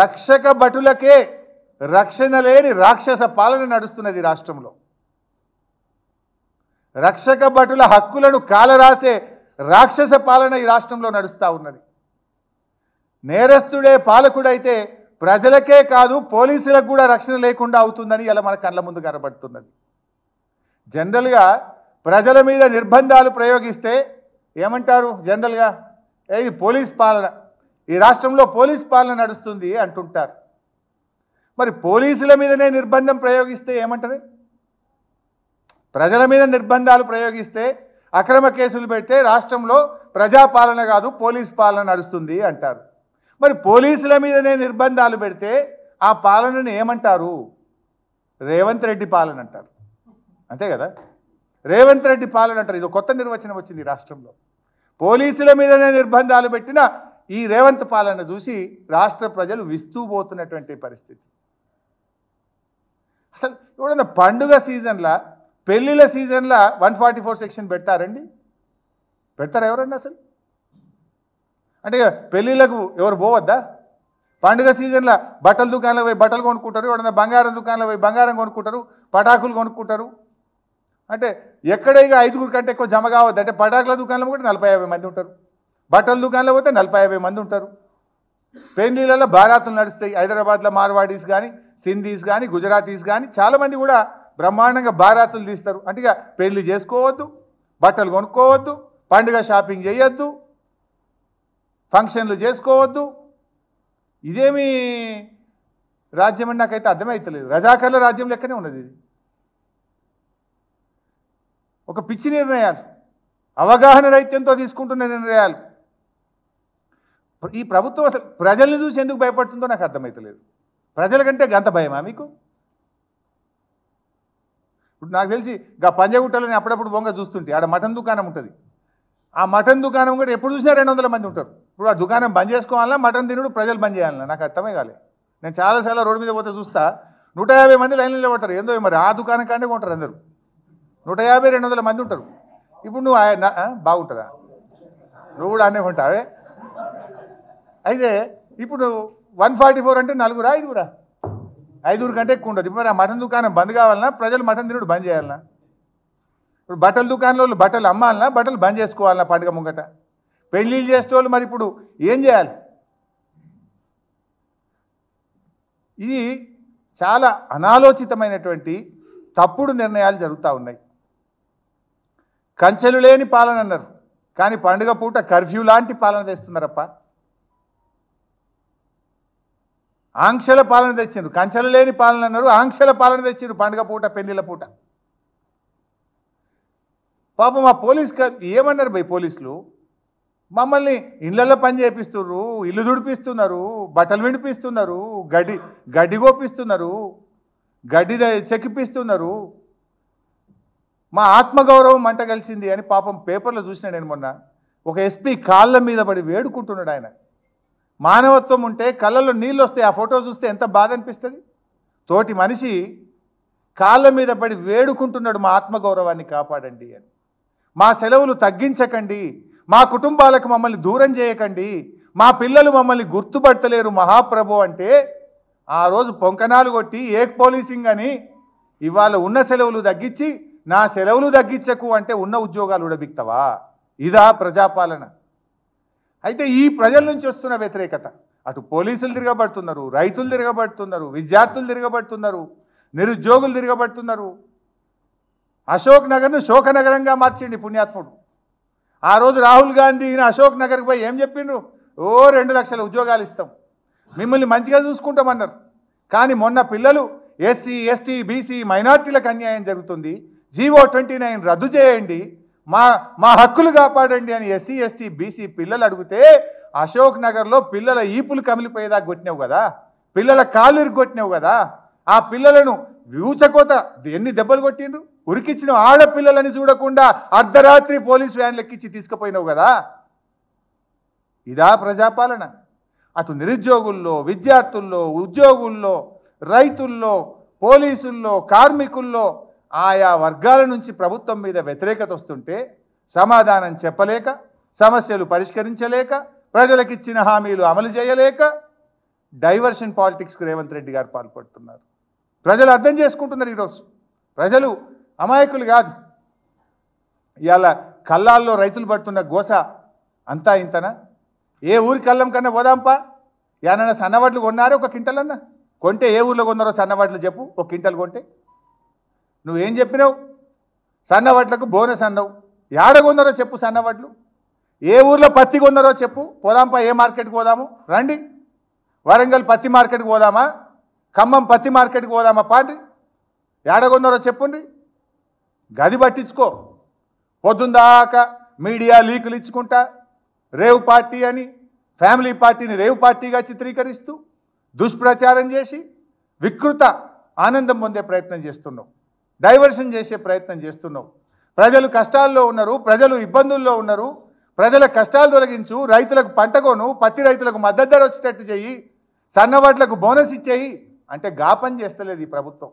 రక్షక భటులకే రక్షణ లేని రాక్షస పాలన నడుస్తున్నది రాష్ట్రంలో రక్షక భటుల హక్కులను కాలరాసే రాక్షస పాలన ఈ రాష్ట్రంలో నడుస్తూ ఉన్నది నేరస్తుడే పాలకుడైతే ప్రజలకే కాదు పోలీసులకు కూడా రక్షణ లేకుండా అవుతుందని ఇలా మన కళ్ళ ముందు కనబడుతున్నది జనరల్గా ప్రజల మీద నిర్బంధాలు ప్రయోగిస్తే ఏమంటారు జనరల్గా ఇది పోలీస్ పాలన ఈ రాష్ట్రంలో పోలీస్ పాలన నడుస్తుంది అంటుంటారు మరి పోలీసుల మీదనే నిర్బంధం ప్రయోగిస్తే ఏమంటారు ప్రజల మీద నిర్బంధాలు ప్రయోగిస్తే అక్రమ కేసులు పెడితే రాష్ట్రంలో ప్రజాపాలన కాదు పోలీస్ పాలన నడుస్తుంది అంటారు మరి పోలీసుల మీదనే నిర్బంధాలు పెడితే ఆ పాలనను ఏమంటారు రేవంత్ రెడ్డి పాలన అంటారు అంతే కదా రేవంత్ రెడ్డి పాలన అంటారు ఇది కొత్త నిర్వచనం వచ్చింది రాష్ట్రంలో పోలీసుల మీదనే నిర్బంధాలు పెట్టిన ఈ రేవంత్ పాలన చూసి రాష్ట్ర ప్రజలు విస్తూపోతున్నటువంటి పరిస్థితి అసలు ఎవడన్నా పండుగ సీజన్లా పెళ్ళిళ్ళ సీజన్లా వన్ ఫార్టీ ఫోర్ సెక్షన్ పెడతారండి పెడతారా ఎవరండి అసలు అంటే పెళ్ళిళ్ళకు ఎవరు పోవద్దా పండుగ సీజన్లో బట్టల దుకాణాలకు పోయి బట్టలు కొనుక్కుంటారు ఎవడన్నా బంగారం దుకాణంలో పోయి బంగారం కొనుక్కుంటారు పటాకులు కొనుక్కుంటారు అంటే ఎక్కడ ఇక ఐదుగురు కంటే ఎక్కువ జమ కావద్దు అంటే పటాకుల దుకాణంలో కూడా నలభై యాభై మంది ఉంటారు బట్టల దుకాణంలో పోతే నలభై యాభై మంది ఉంటారు పెళ్లిళ్ళలో బారాతులు నడుస్తాయి హైదరాబాద్లో మార్వాడీస్ కానీ సింధీస్ కానీ గుజరాతీస్ కానీ చాలామంది కూడా బ్రహ్మాండంగా బారాతులు తీస్తారు అంటే ఇక పెళ్లి చేసుకోవద్దు బట్టలు కొనుక్కోవద్దు పండుగ షాపింగ్ చేయొద్దు ఫంక్షన్లు చేసుకోవద్దు ఇదేమి రాజ్యం అని నాకైతే అర్థమవుతలేదు రజాకర్ల రాజ్యం లెక్కనే ఉన్నది ఇది ఒక పిచ్చి నిర్ణయాలు అవగాహన రైత్యంతో తీసుకుంటున్న నిర్ణయాలు ఈ ప్రభుత్వం అసలు ప్రజల్ని చూసి ఎందుకు భయపడుతుందో నాకు అర్థమవుతలేదు ప్రజల కంటే గంత భయమా మీకు ఇప్పుడు నాకు తెలిసి గా పంజగుట్టలని అప్పుడప్పుడు బొంగ చూస్తుంటే ఆడ మటన్ దుకాణం ఉంటుంది ఆ మటన్ దుకాణం కూడా ఎప్పుడు చూసినా రెండు వందల మంది ఉంటారు ఇప్పుడు ఆ దుకాణం బంద్ చేసుకోవాలన్నా మటన్ తినుడు ప్రజలు బంద్ చేయాలన్నా నాకు అర్థమే కాలే నేను చాలాసార్లు రోడ్డు మీద పోతే చూస్తా నూట యాభై మంది లైన్లో నిలబడతారు ఏందో మరి ఆ దుకాణం కాడే కొంటారు అందరూ నూట యాభై రెండు వందల మంది ఉంటారు ఇప్పుడు నువ్వు బాగుంటుందా నువ్వు కూడా అనే ఉంటావే అయితే ఇప్పుడు వన్ ఫార్టీ ఫోర్ అంటే నలుగురా ఐదుగురా ఐదుగురు కంటే ఎక్కువ ఉండదు ఇప్పుడు ఆ మటన్ దుకాణం బంద్ కావాలన్నా ప్రజలు మటన్ తినుడు బంద్ చేయాలన్నా ఇప్పుడు బట్టల దుకాణంలో బట్టలు అమ్మాలన్నా బట్టలు బంద్ చేసుకోవాలన్నా పండుగ ముంగట పెళ్ళిళ్ళు చేసేవాళ్ళు మరి ఇప్పుడు ఏం చేయాలి ఇది చాలా అనాలోచితమైనటువంటి తప్పుడు నిర్ణయాలు జరుగుతూ ఉన్నాయి కంచెలు లేని పాలన అన్నారు కానీ పండుగ పూట కర్ఫ్యూ లాంటి పాలన తెస్తున్నారప్ప ఆంక్షల పాలన తెచ్చిండ్రు కంచెలు లేని పాలన అన్నారు ఆంక్షల పాలన తెచ్చిండ్రు పండుగ పూట పెళ్లిళ్ళ పూట పాపం మా పోలీస్ ఏమన్నారు భయ పోలీసులు మమ్మల్ని ఇళ్ళల్లో పని చేపిస్తున్నారు ఇల్లు దుడిపిస్తున్నారు బట్టలు వినిపిస్తున్నారు గడ్డి గడ్డి గోపిస్తున్నారు గడ్డి చెక్కిపిస్తున్నారు మా ఆత్మగౌరవం మంట కలిసింది అని పాపం పేపర్లో చూసిన నేను మొన్న ఒక ఎస్పీ కాళ్ళ మీద పడి వేడుకుంటున్నాడు ఆయన మానవత్వం ఉంటే కళ్ళలో నీళ్ళు వస్తే ఆ ఫోటో చూస్తే ఎంత బాధ అనిపిస్తుంది తోటి మనిషి కాళ్ళ మీద పడి వేడుకుంటున్నాడు మా ఆత్మగౌరవాన్ని కాపాడండి అని మా సెలవులు తగ్గించకండి మా కుటుంబాలకు మమ్మల్ని దూరం చేయకండి మా పిల్లలు మమ్మల్ని గుర్తుపడతలేరు మహాప్రభు అంటే ఆ రోజు పొంకనాలు కొట్టి ఏక్ పోలీసింగ్ అని ఇవాళ ఉన్న సెలవులు తగ్గించి నా సెలవులు తగ్గించకు అంటే ఉన్న ఉద్యోగాలు ఉడబిక్తవా ఇదా ప్రజాపాలన అయితే ఈ ప్రజల నుంచి వస్తున్న వ్యతిరేకత అటు పోలీసులు తిరగబడుతున్నారు రైతులు తిరగబడుతున్నారు విద్యార్థులు తిరగబడుతున్నారు నిరుద్యోగులు తిరగబడుతున్నారు అశోక్ నగర్ను శోకనగరంగా మార్చిండి పుణ్యాత్ముడు ఆ రోజు రాహుల్ గాంధీ అశోక్ నగర్కి పోయి ఏం చెప్పిండ్రు ఓ రెండు లక్షల ఉద్యోగాలు ఇస్తాం మిమ్మల్ని మంచిగా చూసుకుంటామన్నారు కానీ మొన్న పిల్లలు ఎస్సీ ఎస్టీ బీసీ మైనార్టీలకు అన్యాయం జరుగుతుంది జీవో ట్వంటీ రద్దు చేయండి మా మా హక్కులు కాపాడండి అని ఎస్సీ ఎస్టీ బీసీ పిల్లలు అడిగితే అశోక్ నగర్లో పిల్లల ఈపులు కమిలిపోయేదా కొట్టినావు కదా పిల్లల కాళ్ళు ఇరుగొట్టినావు కదా ఆ పిల్లలను వ్యూచకోత ఎన్ని దెబ్బలు కొట్టిండ్రు ఉరికిచ్చిన ఆడపిల్లలని చూడకుండా అర్ధరాత్రి పోలీస్ వ్యాన్లెక్కిచ్చి తీసుకుపోయినావు కదా ఇదా ప్రజాపాలన అటు నిరుద్యోగుల్లో విద్యార్థుల్లో ఉద్యోగుల్లో రైతుల్లో పోలీసుల్లో కార్మికుల్లో ఆయా వర్గాల నుంచి ప్రభుత్వం మీద వ్యతిరేకత వస్తుంటే సమాధానం చెప్పలేక సమస్యలు పరిష్కరించలేక ప్రజలకిచ్చిన హామీలు అమలు చేయలేక డైవర్షన్ పాలిటిక్స్కు రేవంత్ రెడ్డి గారు పాల్పడుతున్నారు ప్రజలు అర్థం చేసుకుంటున్నారు ఈరోజు ప్రజలు అమాయకులు కాదు ఇవాళ కళ్ళాల్లో రైతులు పడుతున్న గోస అంతా ఇంతనా ఏ ఊరి కళ్ళం కన్నా పోదాంపా ఏమన్నా సన్నవడ్లు కొన్నారో ఒక కింటలన్నా కొంటే ఏ ఊర్లో కొన్నారో సన్నవడ్లు చెప్పు ఒక కింటలు కొంటే నువ్వేం చెప్పినావు సన్నవడ్లకు బోనస్ అన్నావు యాడ చెప్పు సన్నవడ్లు ఏ ఊర్లో పత్తి కొందరో చెప్పు పోదాంపా ఏ మార్కెట్కి పోదాము రండి వరంగల్ పత్తి మార్కెట్కి పోదామా ఖమ్మం పత్తి మార్కెట్కి పోదామా పాండి యాడ కొందరో చెప్పుండి గది పట్టించుకో పొద్దుందాకా మీడియా లీకులు ఇచ్చుకుంటా రేవు పార్టీ అని ఫ్యామిలీ పార్టీని రేవు పార్టీగా చిత్రీకరిస్తూ దుష్ప్రచారం చేసి వికృత ఆనందం పొందే ప్రయత్నం చేస్తున్నావు డైవర్షన్ చేసే ప్రయత్నం చేస్తున్నావు ప్రజలు కష్టాల్లో ఉన్నారు ప్రజలు ఇబ్బందుల్లో ఉన్నారు ప్రజల కష్టాలు తొలగించు రైతులకు పంటకోను పత్తి రైతులకు మద్దతు ధర వచ్చేటట్టు చేయి సన్నవాట్లకు బోనస్ ఇచ్చేయి అంటే గాపం చేస్తలేదు ఈ ప్రభుత్వం